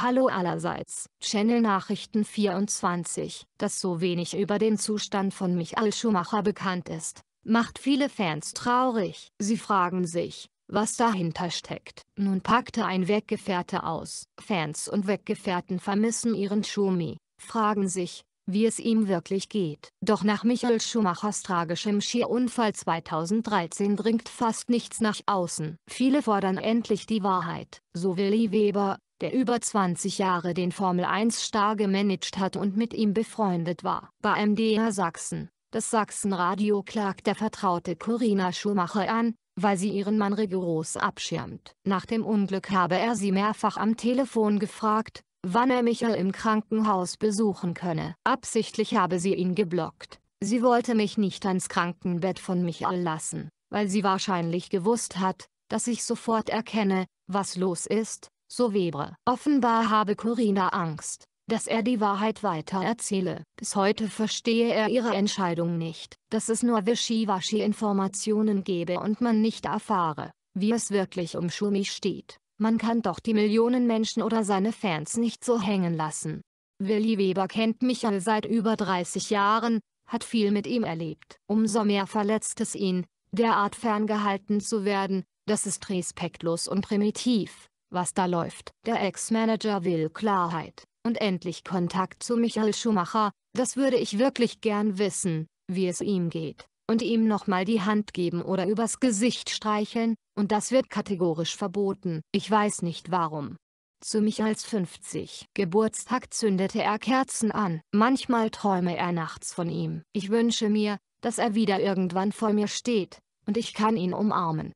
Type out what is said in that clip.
Hallo allerseits, Channel Nachrichten 24. Dass so wenig über den Zustand von Michael Schumacher bekannt ist, macht viele Fans traurig. Sie fragen sich, was dahinter steckt. Nun packte ein Weggefährte aus. Fans und Weggefährten vermissen ihren Schumi, fragen sich, wie es ihm wirklich geht. Doch nach Michael Schumachers tragischem Skiunfall 2013 dringt fast nichts nach außen. Viele fordern endlich die Wahrheit. So Willi Weber, der über 20 Jahre den Formel 1 Star gemanagt hat und mit ihm befreundet war. Bei MDR Sachsen, das Sachsenradio klagt der vertraute Corina Schumacher an, weil sie ihren Mann rigoros abschirmt. Nach dem Unglück habe er sie mehrfach am Telefon gefragt, wann er Michael im Krankenhaus besuchen könne. Absichtlich habe sie ihn geblockt. Sie wollte mich nicht ans Krankenbett von Michael lassen, weil sie wahrscheinlich gewusst hat, dass ich sofort erkenne, was los ist, so Weber. Offenbar habe Corinna Angst, dass er die Wahrheit weiter erzähle. Bis heute verstehe er ihre Entscheidung nicht, dass es nur Wischiwaschi-Informationen gebe und man nicht erfahre, wie es wirklich um Schumi steht. Man kann doch die Millionen Menschen oder seine Fans nicht so hängen lassen. Willi Weber kennt Michael seit über 30 Jahren, hat viel mit ihm erlebt. Umso mehr verletzt es ihn, derart ferngehalten zu werden, das ist respektlos und primitiv was da läuft. Der Ex-Manager will Klarheit und endlich Kontakt zu Michael Schumacher, das würde ich wirklich gern wissen, wie es ihm geht, und ihm nochmal die Hand geben oder übers Gesicht streicheln, und das wird kategorisch verboten. Ich weiß nicht warum. Zu Michaels 50. Geburtstag zündete er Kerzen an. Manchmal träume er nachts von ihm. Ich wünsche mir, dass er wieder irgendwann vor mir steht, und ich kann ihn umarmen.